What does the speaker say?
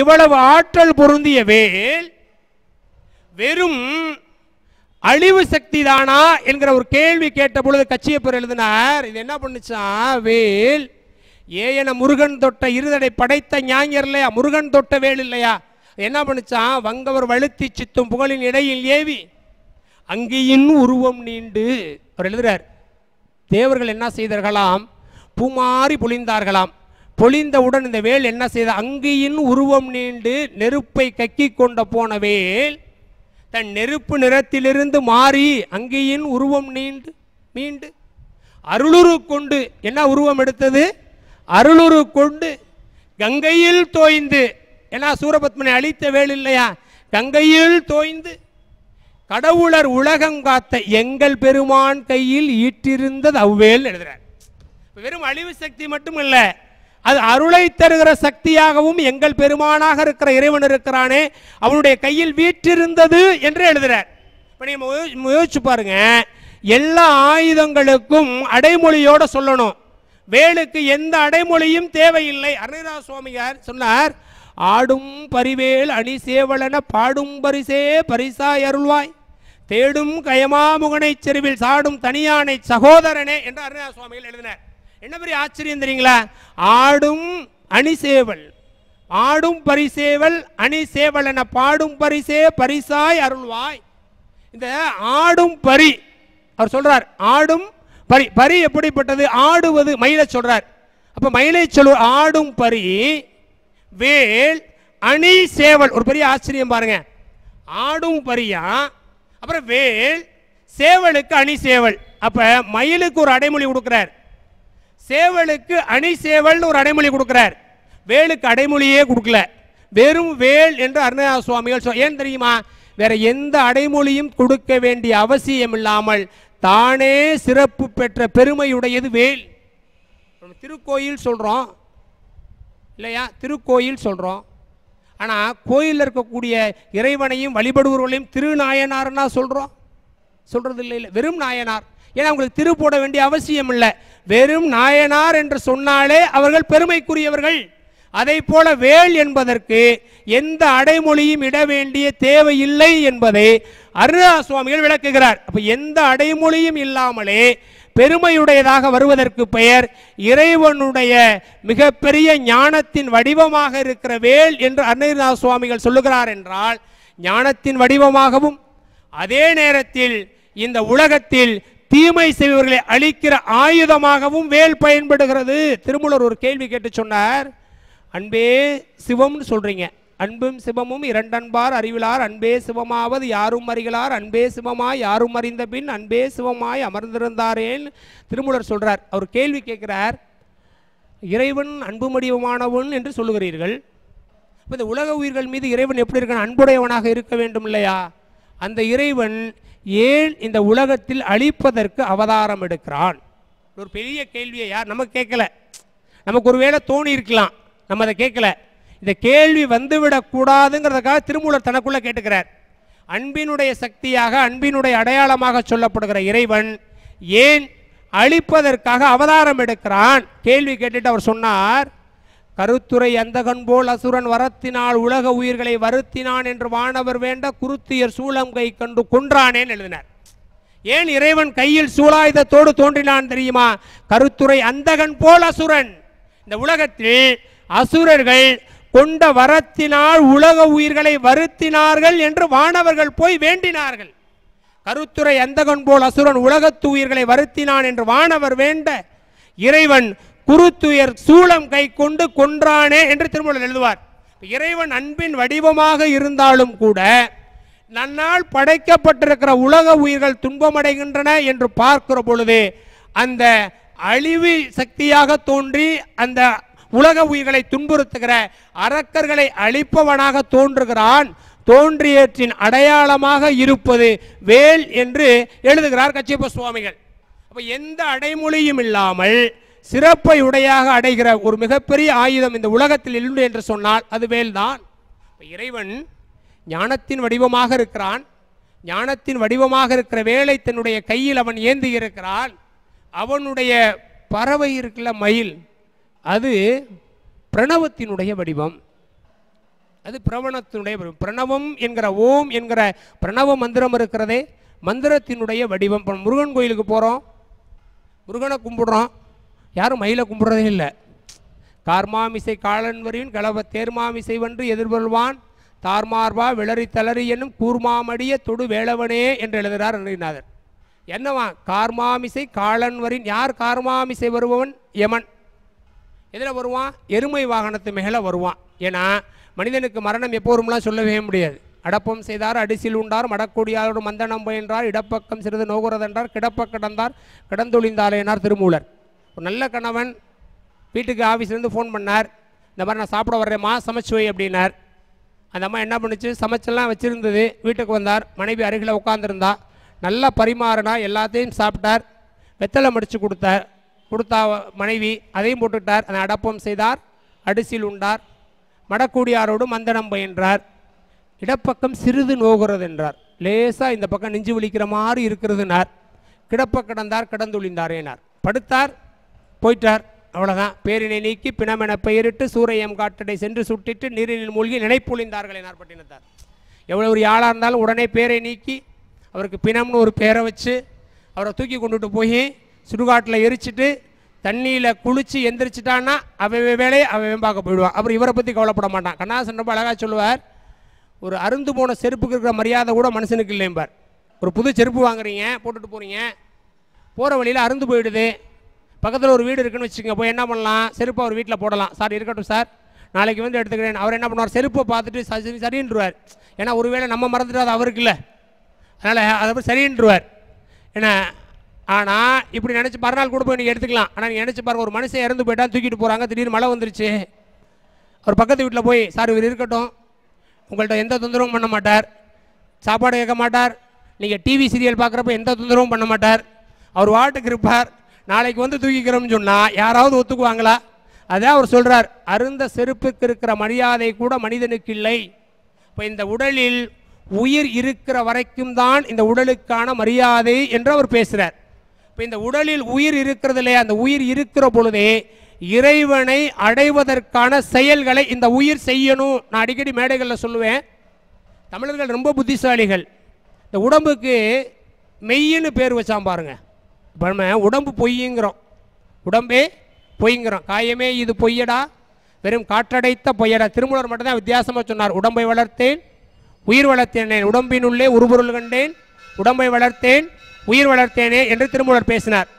இவ்வளவு ஆற்றல் பொருந்திய வேல் வெறும் அழிவு சக்தி தானா என்கிற ஒரு கேள்வி கேட்ட பொழுது பெற எழுதினார் இது என்ன பண்ணுச்சான் வேல் என முருகன் தொட்ட இருதடை படைத்த ஞாயிறு இல்லையா முருகன் தொட்ட வேல் இல்லையா என்ன பண்ணுச்சான் வங்கவர் வழுத்தி சித்தும் புகழின் இடையில் ஏவி அங்கேயின் உருவம் நீண்டு அவர் எழுதுறார் தேவர்கள் என்ன செய்தார்களாம் பூமாறி பொழிந்தார்களாம் பொழிந்தவுடன் இந்த வேல் என்ன செய்த அங்கியின் உருவம் நீண்டு நெருப்பை கக்கி கொண்ட போன வேல் தன் நெருப்பு நிறத்திலிருந்து மாறி அங்கியின் உருவம் நீண்டு மீண்டு அருளுரு கொண்டு என்ன உருவம் எடுத்தது அருளுரு கொண்டு கங்கையில் தோய்ந்து ஏன்னா சூரபத்மனை அழித்த வேல் இல்லையா கங்கையில் தோய்ந்து கடவுளர் உலகம் காத்த எங்கள் பெருமான் கையில் ஈட்டிருந்தது அவ்வேல் எழுதுறார் வெறும் அழிவு சக்தி மட்டும் இல்லை அது அருளை தருகிற சக்தியாகவும் எங்கள் பெருமானாக இருக்கிற இறைவன் இருக்கிறானே அவனுடைய கையில் வீற்றிருந்தது என்று எழுதுகிறார் இப்போ நீங்கள் முயற்சி பாருங்க எல்லா ஆயுதங்களுக்கும் அடைமொழியோட சொல்லணும் வேலுக்கு எந்த அடைமொழியும் தேவையில்லை அருணா சுவாமியார் சொன்னார் ஆடும் பரிவேல் அணி சேவலன பாடும் பரிசே பரிசாய் அருள்வாய் தேடும் கயமாமுகனை செருவில் சாடும் தனியானை சகோதரனே என்று அருணா சுவாமிகள் எழுதினார் என்ன பெரிய ஆச்சரியம் தெரியுங்களா ஆடும் அணிசேவல் ஆடும் பரிசேவல் அணிசேவல் என பாடும் பரிசே பரிசாய் அருள்வாய் இந்த ஆடும் பரி அவர் சொல்றார் ஆடும் பரி பரி எப்படிப்பட்டது ஆடுவது மயிலை சொல்றார் அப்போ மயிலை சொல் ஆடும் பரி வேல் அணி சேவல் ஒரு பெரிய ஆச்சரியம் பாருங்க ஆடும் பரியா அப்புறம் வேல் சேவலுக்கு அணி சேவல் அப்போ மயிலுக்கு ஒரு அடைமொழி கொடுக்கிறார் சேவலுக்கு அணி சேவல்னு ஒரு அடைமொழி கொடுக்கிறார் வேலுக்கு அடைமொழியே கொடுக்கல வெறும் வேல் என்று அருணா சுவாமிகள் ஏன் தெரியுமா வேற எந்த அடைமொழியும் கொடுக்க வேண்டிய அவசியம் இல்லாமல் தானே சிறப்பு பெற்ற பெருமையுடையது வேல் திருக்கோயில் சொல்கிறோம் இல்லையா திருக்கோயில் சொல்கிறோம் ஆனால் கோயிலில் இருக்கக்கூடிய இறைவனையும் வழிபடுவர்களையும் திருநாயனார்னா சொல்கிறோம் சொல்கிறது இல்லை இல்லை வெறும் நாயனார் ஏன்னா அவங்களுக்கு திரு போட வேண்டிய அவசியம் இல்லை வெறும் நாயனார் என்று சொன்னாலே அவர்கள் பெருமைக்குரியவர்கள் அதை போல வேள் என்பதற்கு எந்த அடைமொழியும் இட வேண்டிய தேவையில்லை என்பதை அருணா சுவாமிகள் விளக்குகிறார் அப்ப எந்த அடைமொழியும் இல்லாமலே பெருமையுடையதாக வருவதற்கு பெயர் இறைவனுடைய மிகப்பெரிய ஞானத்தின் வடிவமாக இருக்கிற வேல் என்று அருணிநாத சுவாமிகள் சொல்லுகிறார் என்றால் ஞானத்தின் வடிவமாகவும் அதே நேரத்தில் இந்த உலகத்தில் தீமை செய்பவர்களை அழிக்கிற ஆயுதமாகவும் வேல் பயன்படுகிறது திருமூலர் ஒரு கேள்வி கேட்டு சொன்னார் அன்பே சிவம்னு சொல்கிறீங்க அன்பும் சிவமும் இரண்டன்பார் அறிவிலார் அன்பே சிவமாவது யாரும் அறிகிறார் அன்பே சிவமாய் யாரும் அறிந்த பின் அன்பே சிவமாய் அமர்ந்திருந்தாரேன் திருமூலர் சொல்கிறார் அவர் கேள்வி கேட்கிறார் இறைவன் அன்பு மடிவமானவன் என்று சொல்லுகிறீர்கள் இப்போ இந்த உலக உயிர்கள் மீது இறைவன் எப்படி இருக்கான் அன்புடையவனாக இருக்க வேண்டும் இல்லையா அந்த இறைவன் ஏன் இந்த உலகத்தில் அழிப்பதற்கு அவதாரம் எடுக்கிறான் ஒரு பெரிய கேள்வியை யார் நமக்கு கேட்கல நமக்கு ஒருவேளை தோணி இருக்கலாம் நம்ம அதை கேட்கல இந்த கேள்வி வந்துவிடக்கூடாதுங்கிறதுக்காக திருமூலர் தனக்குள்ளே கேட்டுக்கிறார் அன்பினுடைய சக்தியாக அன்பினுடைய அடையாளமாக சொல்லப்படுகிற இறைவன் ஏன் அழிப்பதற்காக அவதாரம் எடுக்கிறான் கேள்வி கேட்டுட்டு அவர் சொன்னார் கருத்துரை எந்தகன் போல் அசுரன் வரத்தினால் உலக உயிர்களை வருத்தினான் என்று வானவர் வேண்ட குருத்தியர் சூளங்கை கண்டு கொன்றானேன் எழுதினார் ஏன் இறைவன் கையில் சூலாயுதத்தோடு தோன்றினான் தெரியுமா கருத்துரை அந்தகன் போல் அசுரன் இந்த உலகத்தில் அசுரர்கள் கொண்ட வரத்தினால் உலக உயிர்களை வருத்தினார்கள் என்று வானவர்கள் போய் வேண்டினார்கள் கருத்துரை அந்தகன் போல் அசுரன் உலகத்து உயிர்களை வருத்தினான் என்று வானவர் வேண்ட இறைவன் குருத்துயர் சூளம் கை கொண்டு கொன்றானே என்று திருமூலர் எழுதுவார் இறைவன் அன்பின் வடிவமாக இருந்தாலும் கூட நன்னால் படைக்கப்பட்டிருக்கிற உலக உயிர்கள் துன்பமடைகின்றன என்று பார்க்கிற பொழுது அந்த அழிவு சக்தியாக தோன்றி அந்த உலக உயிர்களை துன்புறுத்துகிற அரக்கர்களை அழிப்பவனாக தோன்றுகிறான் தோன்றியற்றின் அடையாளமாக இருப்பது வேல் என்று எழுதுகிறார் கச்சியப்ப சுவாமிகள் அப்போ எந்த அடைமொழியும் இல்லாமல் சிறப்பை உடையாக அடைகிற ஒரு மிகப்பெரிய ஆயுதம் இந்த உலகத்தில் இல்லை என்று சொன்னால் அது வேல்தான் இறைவன் ஞானத்தின் வடிவமாக இருக்கிறான் ஞானத்தின் வடிவமாக இருக்கிற வேலை தன்னுடைய கையில் அவன் ஏந்தி இருக்கிறான் அவனுடைய பறவை இருக்கல மயில் அது பிரணவத்தினுடைய வடிவம் அது பிரவணத்தினுடைய வடிவம் பிரணவம் என்கிற ஓம் என்கிற பிரணவ மந்திரம் இருக்கிறதே மந்திரத்தினுடைய வடிவம் இப்போ முருகன் கோயிலுக்கு போகிறோம் முருகனை கும்பிடுறோம் யாரும் மயிலை கும்பிட்றதே இல்லை கார்மாமிசை வரின் கலவ தேர்மாமிசை வென்று எதிர்கொள்வான் தார்மார்பா விளறி தளறி என்னும் கூர்மாமடிய தொடு வேளவனே என்று எழுதுகிறார் அருணிநாதர் என்னவா கார்மாமிசை வரின் யார் கார்மாமிசை வருபவன் யமன் எதில் வருவான் எருமை வாகனத்து மேலே வருவான் ஏன்னா மனிதனுக்கு மரணம் எப்போதும்லாம் சொல்லவே முடியாது அடப்பம் செய்தார் அடிசில் உண்டார் மடக்கூடியாரோடு மந்தனம் பயின்றார் இடப்பக்கம் சிறிது நோகுறதென்றார் கிடப்ப கிடந்தார் கிடந்தொழிந்தாலேனார் திருமூலர் ஒரு நல்ல கணவன் வீட்டுக்கு ஆஃபீஸ்லேருந்து ஃபோன் பண்ணார் இந்த மாதிரி நான் சாப்பிட வர்றேம்மா சமைச்சு வை அப்படின்னார் அந்த அம்மா என்ன பண்ணுச்சு சமைச்செல்லாம் வச்சுருந்தது வீட்டுக்கு வந்தார் மனைவி அருகில் உட்காந்துருந்தா நல்லா பரிமாறினா எல்லாத்தையும் சாப்பிட்டார் வெத்தலை மடித்து கொடுத்தார் கொடுத்தா மனைவி அதையும் போட்டுட்டார் அதை அடப்பம் செய்தார் அடிசில் உண்டார் மடக்கூடியாரோடு மந்தனம் பயின்றார் இடப்பக்கம் சிறிது நோகிறது என்றார் லேசாக இந்த பக்கம் நெஞ்சு ஒழிக்கிற மாதிரி இருக்கிறதுனார் கிடப்ப கிடந்தார் கிடந்துழிந்தாரேனார் படுத்தார் போயிட்டார் அவ்வளோதான் பேரினை நீக்கி பிணமென பெயரிட்டு சூரையம் காட்டடை சென்று சுட்டிட்டு நீரில் மூழ்கி நினைப்புழிந்தார்கள் பட்டினத்தார் எவ்வளோ ஒரு யாழாக இருந்தாலும் உடனே பேரை நீக்கி அவருக்கு பிணம்னு ஒரு பேரை வச்சு அவரை தூக்கி கொண்டுட்டு போய் சுடுகாட்டில் எரிச்சிட்டு தண்ணியில் குளித்து எந்திரிச்சிட்டான்னா அவ வேலையை அவன் வேம்பாக்க போயிடுவான் அப்புறம் இவரை பற்றி கவலைப்பட மாட்டான் கண்ணாசன் ரொம்ப அழகாக சொல்லுவார் ஒரு அருந்து போன செருப்புக்கு இருக்கிற மரியாதை கூட மனுஷனுக்கு இல்லைம்பார் ஒரு புது செருப்பு வாங்குறீங்க போட்டுட்டு போகிறீங்க போகிற வழியில் அருந்து போயிடுது பக்கத்தில் ஒரு வீடு இருக்குன்னு வச்சுக்கோங்க போய் என்ன பண்ணலாம் செருப்பை அவர் வீட்டில் போடலாம் சார் இருக்கட்டும் சார் நாளைக்கு வந்து எடுத்துக்கிறேன் அவர் என்ன பண்ணுவார் செருப்பை பார்த்துட்டு சரி சரின்றுவார் ஏன்னா ஒருவேளை நம்ம மறந்துட்டு அது அவருக்கு இல்லை அதனால் அதை போய் சரின்றுவார் ஏன்னா ஆனால் இப்படி நினச்சி மறுநாள் கூட போய் நீங்கள் எடுத்துக்கலாம் ஆனால் நீங்கள் நினச்சி பாருங்கள் ஒரு மனுஷன் இறந்து போயிட்டா தூக்கிட்டு போகிறாங்க திடீர்னு மழை வந்துருச்சு அவர் பக்கத்து வீட்டில் போய் சார் இவர் இருக்கட்டும் உங்கள்கிட்ட எந்த தொந்தரவும் பண்ண மாட்டார் சாப்பாடு கேட்க மாட்டார் நீங்கள் டிவி சீரியல் பார்க்குறப்ப எந்த தொந்தரவும் பண்ண மாட்டார் அவர் வாட்டுக்கு இருப்பார் நாளைக்கு வந்து தூக்கிக்கிறோம்னு சொன்னால் யாராவது ஒத்துக்குவாங்களா அதான் அவர் சொல்கிறார் அருந்த செருப்புக்கு இருக்கிற மரியாதை கூட மனிதனுக்கு இல்லை இப்போ இந்த உடலில் உயிர் இருக்கிற வரைக்கும் தான் இந்த உடலுக்கான மரியாதை என்று அவர் பேசுகிறார் இப்போ இந்த உடலில் உயிர் இருக்கிறது இல்லையா அந்த உயிர் இருக்கிற பொழுதே இறைவனை அடைவதற்கான செயல்களை இந்த உயிர் செய்யணும் நான் அடிக்கடி மேடைகளில் சொல்லுவேன் தமிழர்கள் ரொம்ப புத்திசாலிகள் இந்த உடம்புக்கு மெய்யின்னு பேர் வச்சான் பாருங்கள் இப்போ நம்ம உடம்பு பொய்யுங்கிறோம் உடம்பே பொய்ங்கிறோம் காயமே இது பொய்யடா வெறும் காற்றடைத்த பொய்யடா திருமூலர் மட்டும்தான் வித்தியாசமாக சொன்னார் உடம்பை வளர்த்தேன் உயிர் வளர்த்தேனேன் உடம்பினுள்ளே உருபொருள் கண்டேன் உடம்பை வளர்த்தேன் உயிர் வளர்த்தேனே என்று திருமூலர் பேசினார்